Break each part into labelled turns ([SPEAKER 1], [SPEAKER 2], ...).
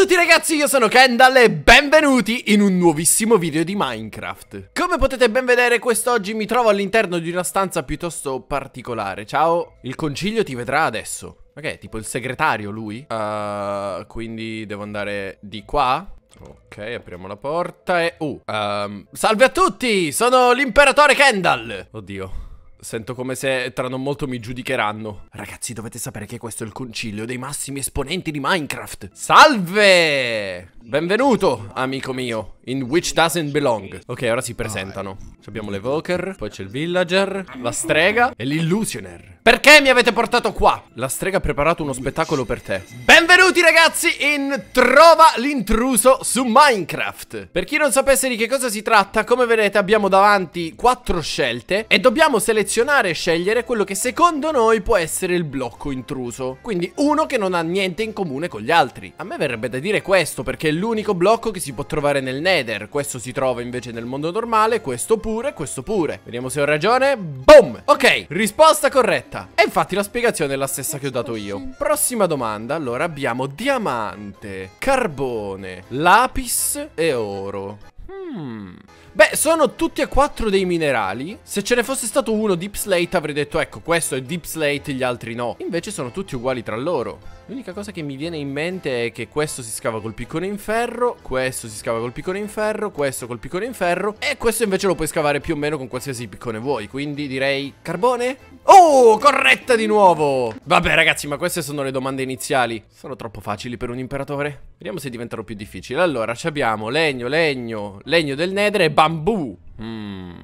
[SPEAKER 1] a tutti ragazzi, io sono Kendall e benvenuti in un nuovissimo video di Minecraft Come potete ben vedere quest'oggi mi trovo all'interno di una stanza piuttosto particolare Ciao, il consiglio ti vedrà adesso Ok, tipo il segretario lui uh, Quindi devo andare di qua Ok, apriamo la porta e... Uh, um, salve a tutti, sono l'imperatore Kendall Oddio Sento come se tra non molto mi giudicheranno. Ragazzi, dovete sapere che questo è il concilio dei massimi esponenti di Minecraft. Salve! Benvenuto, amico mio, in Which Doesn't Belong. Ok, ora si presentano. Abbiamo l'Evoker, poi c'è il Villager, la Strega e l'Illusioner. Perché mi avete portato qua? La strega ha preparato uno spettacolo per te. Benvenuti ragazzi in Trova l'intruso su Minecraft. Per chi non sapesse di che cosa si tratta, come vedete abbiamo davanti quattro scelte e dobbiamo selezionare e scegliere quello che secondo noi può essere il blocco intruso. Quindi uno che non ha niente in comune con gli altri. A me verrebbe da dire questo perché è l'unico blocco che si può trovare nel Nether. Questo si trova invece nel mondo normale, questo pure, questo pure. Vediamo se ho ragione. Boom! Ok, risposta corretta diretta. E infatti la spiegazione è la stessa che ho dato io. Prossima domanda, allora abbiamo diamante, carbone, lapis e oro. Hmm. Beh, sono tutti e quattro dei minerali. Se ce ne fosse stato uno deep slate avrei detto ecco, questo è deep slate, gli altri no. Invece sono tutti uguali tra loro. L'unica cosa che mi viene in mente è che questo si scava col piccone in ferro, questo si scava col piccone in ferro, questo col piccone in ferro e questo invece lo puoi scavare più o meno con qualsiasi piccone vuoi, quindi direi carbone? Oh, corretta di nuovo! Vabbè ragazzi, ma queste sono le domande iniziali. Sono troppo facili per un imperatore. Vediamo se diventano più difficili. Allora, abbiamo legno, legno, legno del nedre e bambù. Mmm...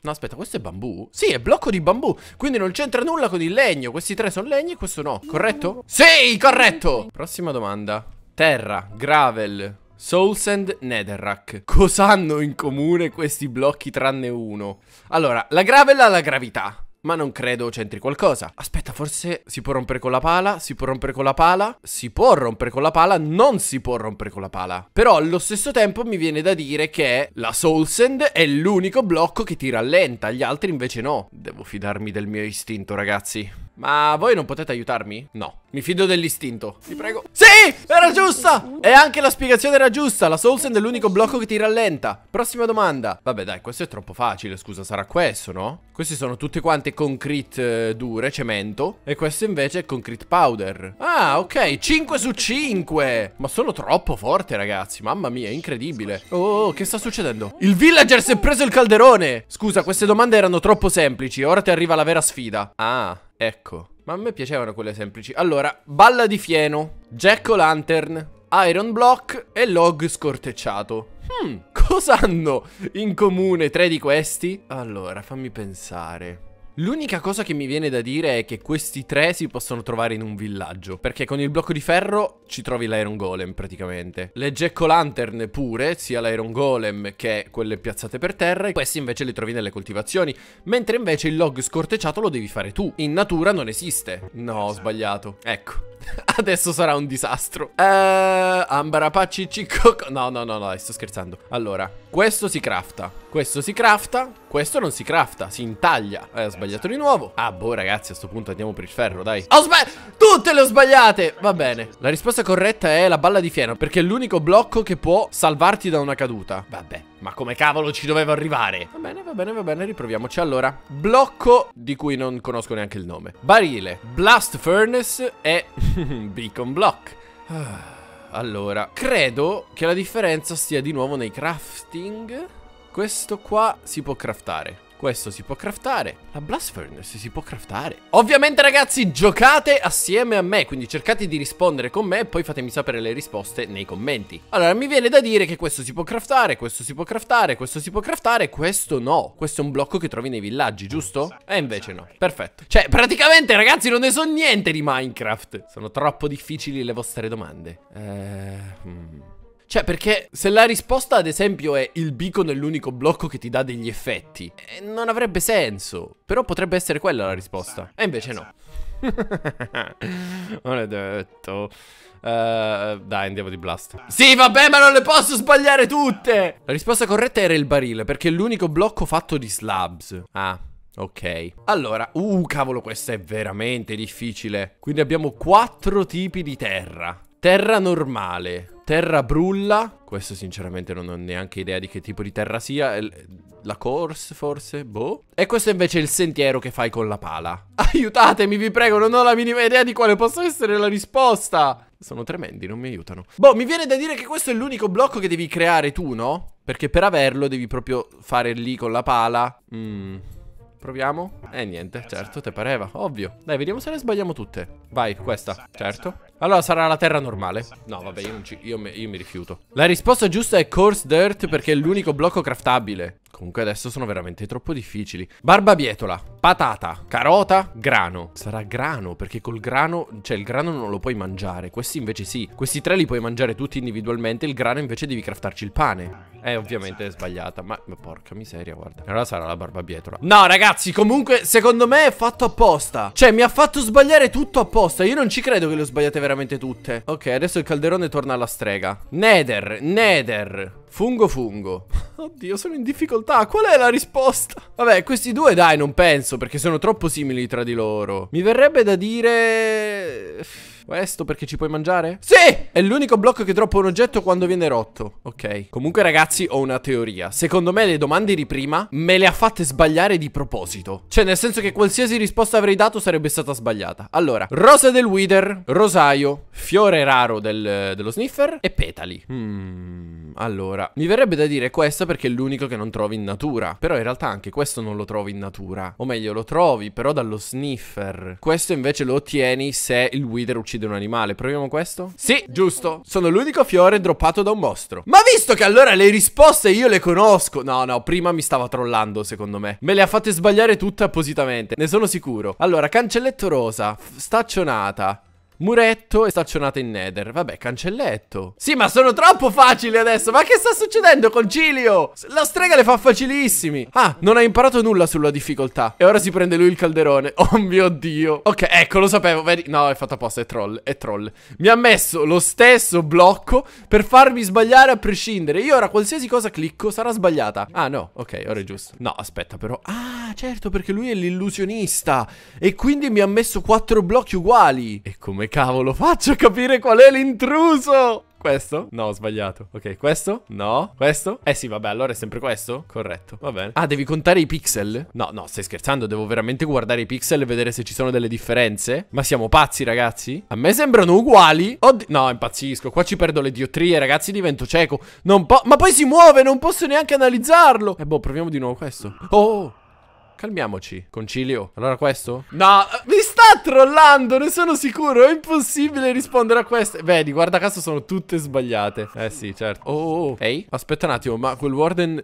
[SPEAKER 1] No, aspetta, questo è bambù? Sì, è blocco di bambù. Quindi non c'entra nulla con il legno. Questi tre sono legni e questo no. Corretto? Sì, corretto! Prossima domanda. Terra, gravel, Soul Sand, Netherrack. Cosa hanno in comune questi blocchi tranne uno? Allora, la gravel ha la gravità ma non credo c'entri qualcosa. Aspetta, forse si può rompere con la pala, si può rompere con la pala, si può rompere con la pala, non si può rompere con la pala. Però allo stesso tempo mi viene da dire che la Soul Sand è l'unico blocco che ti rallenta, gli altri invece no. Devo fidarmi del mio istinto, ragazzi. Ma voi non potete aiutarmi? No. Mi fido dell'istinto. Ti prego. Sì! Era giusta! E anche la spiegazione era giusta. La Soul Sand è l'unico blocco che ti rallenta. Prossima domanda. Vabbè, dai, questo è troppo facile. Scusa, sarà questo, no? Questi sono tutte quante concrete eh, dure, cemento. E questo invece è concrete powder. Ah, ok. 5 su 5. Ma sono troppo forte, ragazzi. Mamma mia, incredibile. Oh, oh, oh, che sta succedendo? Il villager si è preso il calderone. Scusa, queste domande erano troppo semplici. Ora ti arriva la vera sfida. Ah. Ecco, ma a me piacevano quelle semplici. Allora, balla di fieno, jack o lantern, iron block e log scortecciato. Hmm, cosa hanno in comune tre di questi? Allora, fammi pensare. L'unica cosa che mi viene da dire è che questi tre si possono trovare in un villaggio, perché con il blocco di ferro ci trovi l'Iron Golem praticamente. Le Jack Lantern pure, sia l'Iron Golem che quelle piazzate per terra, queste invece le trovi nelle coltivazioni, mentre invece il log scortecciato lo devi fare tu. In natura non esiste. No, ho sbagliato. Ecco. Adesso sarà un disastro. Eh, Ambarapaci Cicco. No, no, no, no, sto scherzando. Allora, questo si crafta. Questo si crafta, questo non si crafta, si intaglia. Eh, ho sbagliato di nuovo. Ah, boh, ragazzi, a sto punto andiamo per il ferro, dai. Ho sbagliato! Tutte le ho sbagliate! Va bene. La risposta corretta è la balla di fieno, perché è l'unico blocco che può salvarti da una caduta. Vabbè. Ma come cavolo ci dovevo arrivare? Va bene, va bene, va bene, riproviamoci. Allora, blocco di cui non conosco neanche il nome. Barile, blast furnace e beacon block. Ah, allora, credo che la differenza stia di nuovo nei crafting... Questo qua si può craftare. Questo si può craftare. La Blast Furnace si può craftare. Ovviamente, ragazzi, giocate assieme a me. Quindi cercate di rispondere con me e poi fatemi sapere le risposte nei commenti. Allora, mi viene da dire che questo si può craftare, questo si può craftare, questo si può craftare, questo no. Questo è un blocco che trovi nei villaggi, giusto? E invece no. Perfetto. Cioè, praticamente, ragazzi, non ne so niente di Minecraft. Sono troppo difficili le vostre domande. Ehm... Cioè, perché se la risposta, ad esempio, è il beacon è l'unico blocco che ti dà degli effetti, eh, non avrebbe senso. Però potrebbe essere quella la risposta. E invece no. Maledetto. Uh, eh, dai, andiamo di blast. Sì, vabbè, ma non le posso sbagliare tutte. La risposta corretta era il barile, perché è l'unico blocco fatto di slabs. Ah. Ok, allora, uh, cavolo, questa è veramente difficile. Quindi abbiamo quattro tipi di terra. Terra normale, Terra brulla. Questo sinceramente non ho neanche idea di che tipo di terra sia. La course forse? Boh. E questo è invece è il sentiero che fai con la pala. Aiutatemi, vi prego, non ho la minima idea di quale possa essere la risposta. Sono tremendi, non mi aiutano. Boh, mi viene da dire che questo è l'unico blocco che devi creare tu, no? Perché per averlo devi proprio fare lì con la pala. Mmm... Proviamo? Eh niente, certo, te pareva, ovvio Dai, vediamo se le sbagliamo tutte Vai, questa, certo Allora sarà la terra normale No, vabbè, io, ci, io, me, io mi rifiuto La risposta giusta è Coarse Dirt perché è l'unico blocco craftabile Comunque adesso sono veramente troppo difficili Barbabietola patata, carota, grano. Sarà grano, perché col grano, cioè il grano non lo puoi mangiare. Questi invece sì. Questi tre li puoi mangiare tutti individualmente, il grano invece devi craftarci il pane. Eh, ovviamente è sbagliata, ma, ma porca miseria, guarda. Allora sarà la barbabietola. No, ragazzi, comunque, secondo me è fatto apposta. Cioè, mi ha fatto sbagliare tutto apposta. Io non ci credo che le ho sbagliate veramente tutte. Ok, adesso il calderone torna alla strega. Nether, nether, fungo fungo. Oddio, sono in difficoltà. Qual è la risposta? Vabbè, questi due dai, non penso, perché sono troppo simili tra di loro. Mi verrebbe da dire... Eh, questo perché ci puoi mangiare? Sì! È l'unico blocco che droppa un oggetto quando viene rotto. Ok. Comunque ragazzi, ho una teoria. Secondo me le domande di prima me le ha fatte sbagliare di proposito. Cioè, nel senso che qualsiasi risposta avrei dato sarebbe stata sbagliata. Allora, rosa del wither, rosaio, fiore raro del, eh, dello sniffer e petali. Mmm allora. Mi verrebbe da dire questo perché è l'unico che non trovi in natura. Però in realtà anche questo non lo trovi in natura. O meglio, lo trovi però dallo sniffer. Questo invece lo ottieni se il wither uccide un animale. Proviamo questo? Sì, giusto. Sono l'unico fiore droppato da un mostro. Ma visto che allora le risposte io le conosco. No, no, prima mi stava trollando secondo me. Me le ha fatte sbagliare tutte appositamente. Ne sono sicuro. Allora, cancelletto rosa, staccionata, Muretto e staccionata in nether. Vabbè, cancelletto. Sì, ma sono troppo facili adesso. Ma che sta succedendo con Cilio? La strega le fa facilissimi. Ah, non ha imparato nulla sulla difficoltà. E ora si prende lui il calderone. Oh mio Dio. Ok, ecco, lo sapevo. Vedi? No, è fatto apposta. È troll. È troll. Mi ha messo lo stesso blocco per farmi sbagliare a prescindere. Io ora qualsiasi cosa clicco sarà sbagliata. Ah, no. Ok, ora è giusto. No, aspetta però. Ah, certo, perché lui è l'illusionista. E quindi mi ha messo quattro blocchi uguali. E come cavolo faccio a capire qual è l'intruso? Questo? No, ho sbagliato. Ok, questo? No. Questo? Eh sì, vabbè, allora è sempre questo? Corretto, va bene. Ah, devi contare i pixel? No, no, stai scherzando, devo veramente guardare i pixel e vedere se ci sono delle differenze? Ma siamo pazzi, ragazzi? A me sembrano uguali. Oddio... No, impazzisco, qua ci perdo le diotrie, ragazzi, divento cieco. Non po... Ma poi si muove, non posso neanche analizzarlo. E eh, boh, proviamo di nuovo questo. Oh! oh calmiamoci. Concilio. Allora questo? No, eh, mi sta trollando, ne sono sicuro. È impossibile rispondere a queste. Vedi, guarda caso sono tutte sbagliate. Eh sì, certo. Oh, oh, oh. Ehi, aspetta un attimo, ma quel warden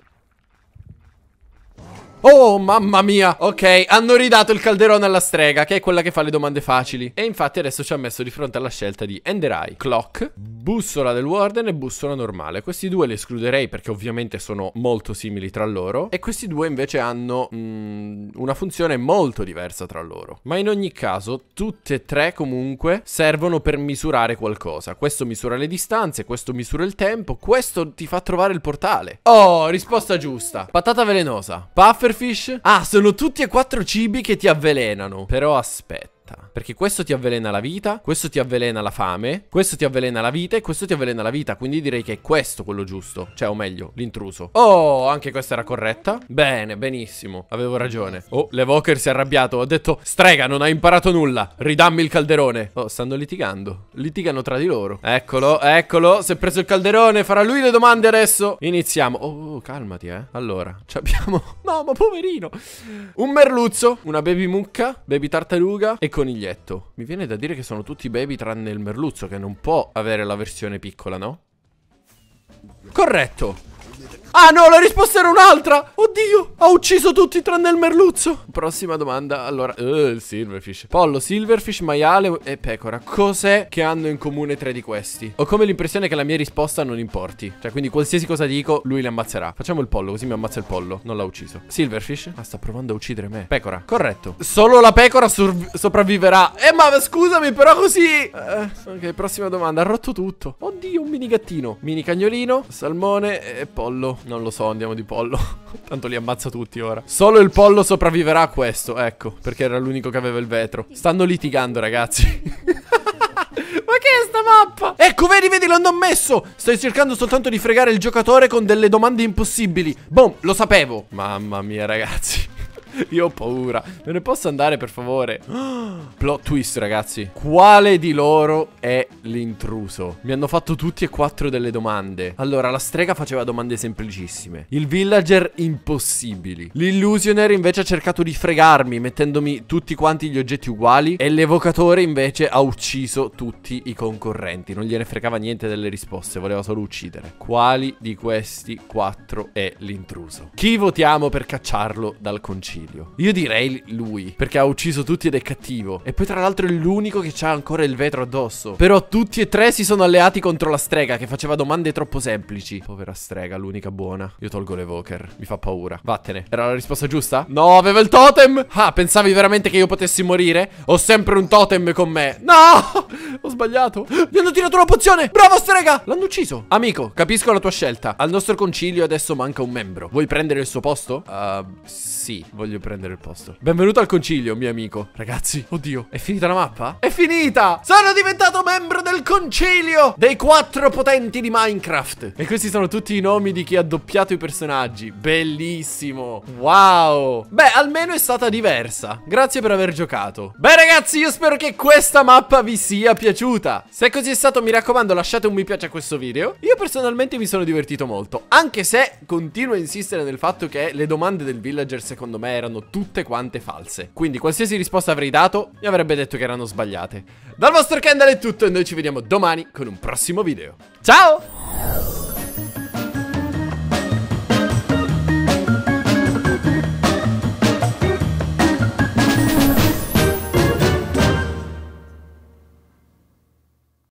[SPEAKER 1] Oh, oh mamma mia. Ok, hanno ridato il calderone alla strega, che è quella che fa le domande facili. E infatti adesso ci ha messo di fronte alla scelta di Ender Eye, Clock, bussola del Warden e bussola normale. Questi due li escluderei perché ovviamente sono molto simili tra loro e questi due invece hanno mm, una funzione molto diversa tra loro. Ma in ogni caso tutte e tre comunque servono per misurare qualcosa. Questo misura le distanze, questo misura il tempo, questo ti fa trovare il portale. Oh, risposta giusta. Patata velenosa. Pufferfish? Ah, sono tutti e quattro cibi che ti avvelenano. Però aspetta fatta. Perché questo ti avvelena la vita, questo ti avvelena la fame, questo ti avvelena la vita e questo ti avvelena la vita. Quindi direi che è questo quello giusto. Cioè, o meglio, l'intruso. Oh, anche questa era corretta. Bene, benissimo. Avevo ragione. Oh, l'evoker si è arrabbiato. Ho detto, strega, non hai imparato nulla. Ridammi il calderone. Oh, stanno litigando. Litigano tra di loro. Eccolo, eccolo. Si è preso il calderone. Farà lui le domande adesso. Iniziamo. Oh, oh calmati, eh. Allora, ci abbiamo... No, ma poverino. Un merluzzo, una baby mucca, baby tartaruga e coniglietto. Mi viene da dire che sono tutti baby tranne il merluzzo che non può avere la versione piccola, no? Corretto! Ah no, la risposta era un'altra. Oddio, ha ucciso tutti tranne il merluzzo. Prossima domanda. Allora, uh, il silverfish. Pollo, silverfish, maiale e pecora. Cos'è che hanno in comune tre di questi? Ho come l'impressione che la mia risposta non importi. Cioè, quindi qualsiasi cosa dico, lui le ammazzerà. Facciamo il pollo, così mi ammazza il pollo. Non l'ha ucciso. Silverfish? Ah, sta provando a uccidere me. Pecora, corretto. Solo la pecora sopravviverà. Eh, ma scusami, però così. Uh, ok, prossima domanda. Ha rotto tutto. Oddio, un mini gattino. Mini cagnolino, salmone e pollo. Non lo so, andiamo di pollo. Tanto li ammazza tutti ora. Solo il pollo sopravviverà a questo, ecco. Perché era l'unico che aveva il vetro. Stanno litigando, ragazzi. Ma che è sta mappa? Ecco, vedi, vedi, l'hanno messo Stai cercando soltanto di fregare il giocatore con delle domande impossibili Boom, lo sapevo Mamma mia, ragazzi Io ho paura. Me ne posso andare, per favore? Plot twist, ragazzi. Quale di loro è l'intruso? Mi hanno fatto tutti e quattro delle domande. Allora, la strega faceva domande semplicissime. Il villager, impossibili. L'illusioner, invece, ha cercato di fregarmi, mettendomi tutti quanti gli oggetti uguali. E l'evocatore, invece, ha ucciso tutti i concorrenti. Non gliene fregava niente delle risposte, voleva solo uccidere. Quali di questi quattro è l'intruso? Chi votiamo per cacciarlo dal concilio? Basilio. Io direi lui, perché ha ucciso tutti ed è cattivo. E poi tra l'altro è l'unico che ha ancora il vetro addosso. Però tutti e tre si sono alleati contro la strega che faceva domande troppo semplici. Povera strega, l'unica buona. Io tolgo l'evoker, mi fa paura. Vattene. Era la risposta giusta? No, aveva il totem. Ah, pensavi veramente che io potessi morire? Ho sempre un totem con me. No! Ho sbagliato. Mi hanno tirato una pozione. Bravo strega! L'hanno ucciso. Amico, capisco la tua scelta. Al nostro concilio adesso manca un membro. Vuoi prendere il suo posto? Uh, sì, voglio voglio prendere il posto. Benvenuto al concilio, mio amico. Ragazzi, oddio, è finita la mappa? È finita! Sono diventato membro del concilio dei quattro potenti di Minecraft. E questi sono tutti i nomi di chi ha doppiato i personaggi. Bellissimo. Wow. Beh, almeno è stata diversa. Grazie per aver giocato. Beh, ragazzi, io spero che questa mappa vi sia piaciuta. Se così è stato, mi raccomando, lasciate un mi piace a questo video. Io personalmente mi sono divertito molto. Anche se continuo a insistere nel fatto che le domande del villager, secondo me, erano erano tutte quante false. Quindi qualsiasi risposta avrei dato mi avrebbe detto che erano sbagliate. Dal vostro Kendall è tutto e noi ci vediamo domani con un prossimo video. Ciao!